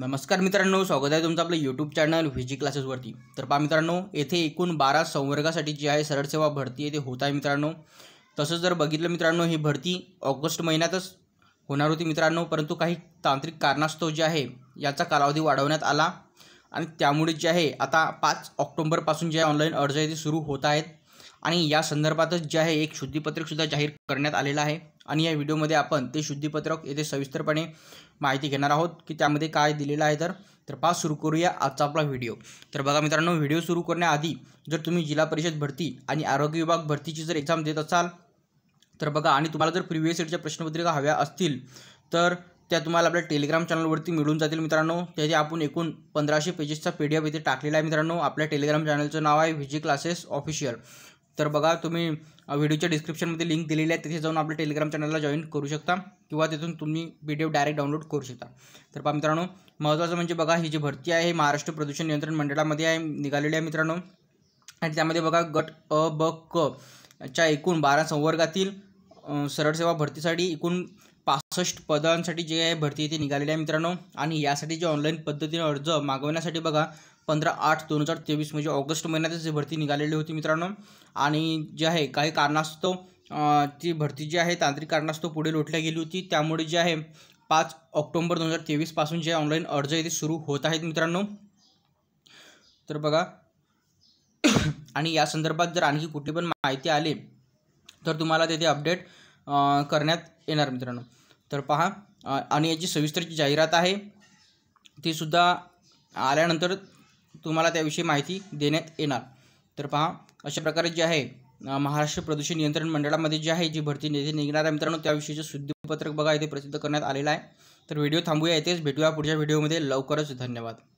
नमस्कार मित्रांनो स्वागत आहे तुमचं आपलं यूट्यूब चॅनल व्हिजी क्लासेसवरती तर पहा मित्रांनो येथे एकूण बारा संवर्गासाठी जी आहे सरळ सेवा भरती येथे होत आहे मित्रांनो तसंच जर बघितलं मित्रांनो ही भरती ऑगस्ट महिन्यातच होणार होती मित्रांनो परंतु काही तांत्रिक कारणास्तव जे आहे याचा कालावधी वाढवण्यात आला आणि त्यामुळे जे आहे आता पाच ऑक्टोंबरपासून जे ऑनलाईन अर्ज येथे सुरू होत आहेत आणि या संदर्भातच जे आहे एक शुद्धीपत्रकसुद्धा जाहीर करण्यात आलेलं आहे आणि या व्हिडिओमध्ये आपण ते शुद्धीपत्रक येथे सविस्तरपणे माहिती घेणार आहोत की त्यामध्ये काय दिलेलं आहे तर तर पाच सुरू करूया आजचा आपला व्हिडिओ तर बघा मित्रांनो व्हिडिओ सुरू करण्याआधी जर तुम्ही जिल्हा परिषद भरती आणि आरोग्य विभाग भरतीची जर एक्झाम देत असाल तर बघा आणि तुम्हाला जर प्रिव्हियस इयरच्या प्रश्नपत्रिका हव्या असतील तर त्या तुम्हाला आपल्या टेलिग्राम चॅनलवरती मिळून जातील मित्रांनो त्याचे आपण एकूण पंधराशे पेजेसचा पी डी एफ इथे टाकलेला आहे मित्रांनो आपल्या टेलिग्राम चॅनलचं नाव आहे व्हिजी क्लासेस ऑफिशियल तर बघा तुम्ही व्हिडिओच्या डिस्क्रिप्शनमध्ये लिंक दिलेली आहे तिथे जाऊन आपल्या टेलिग्राम चॅनलला जॉईन करू शकता किंवा तिथून तुम्ही पी डी डायरेक्ट डाउनलोड करू शकता तर पहा मित्रांनो महत्त्वाचं म्हणजे बघा ही जी भरती आहे ही महाराष्ट्र प्रदूषण नियंत्रण मंडळामध्ये आहे निघालेली आहे मित्रांनो आणि त्यामध्ये बघा गट अ ब क च्या एकूण बारा संवर्गातील सरळसेवा भरतीसाठी एकूण पासष्ट पदांसाठी जे आहे भरती येथे निघालेली आहे मित्रांनो आणि यासाठी जे ऑनलाईन पद्धतीने अर्ज मागवण्यासाठी बघा पंधरा आठ दोन हजार तेवीस म्हणजे ऑगस्ट महिन्यातच ही भरती निघालेली होती मित्रांनो आणि जे आहे काही कारणास्तव ती भरती जी आहे तांत्रिक कारणास्तव पुढे लोटल्या गेली होती त्यामुळे जे आहे पाच ऑक्टोंबर दोन हजार तेवीसपासून जे ऑनलाईन अर्ज इथे सुरू होत आहेत मित्रांनो तर बघा आणि या संदर्भात जर आणखी कुठे पण माहिती आली तर तुम्हाला तेथे अपडेट करण्यात येणार मित्रांनो तर पहा आणि याची सविस्तरची जाहिरात आहे तीसुद्धा आल्यानंतर तुम्हाला त्याविषयी माहिती देण्यात येणार तर पहा अशा प्रकारे जे आहे महाराष्ट्र प्रदूषण नियंत्रण मंडळामध्ये जी आहे जी भरती निधी निघणार आहे मित्रांनो त्याविषयीचं शुद्धपत्रक बघा इथे प्रसिद्ध करण्यात आलेलं आहे तर व्हिडिओ थांबूया येथेच भेटूया पुढच्या व्हिडिओमध्ये लवकरच धन्यवाद